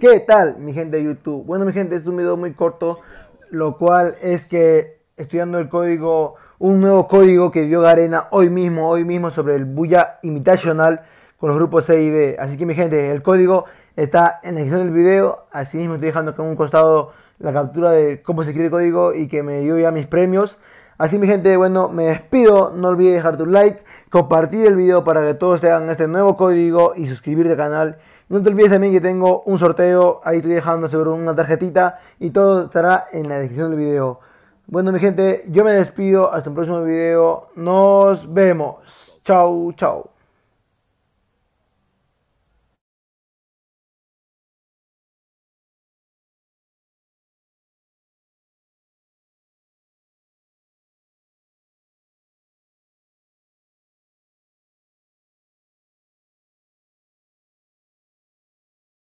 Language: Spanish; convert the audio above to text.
¿Qué tal, mi gente de YouTube? Bueno, mi gente, es un video muy corto, lo cual es que estoy estudiando el código, un nuevo código que dio Garena hoy mismo, hoy mismo sobre el Buya Invitational con los grupos C y D. Así que, mi gente, el código está en la descripción del video. Así mismo estoy dejando acá un costado la captura de cómo se escribe el código y que me dio ya mis premios. Así mi gente, bueno, me despido. No olvides dejar tu like, compartir el video para que todos tengan este nuevo código y suscribirte al canal. No te olvides también que tengo un sorteo, ahí estoy dejando seguro una tarjetita y todo estará en la descripción del video. Bueno mi gente, yo me despido, hasta un próximo video, nos vemos, chao chao.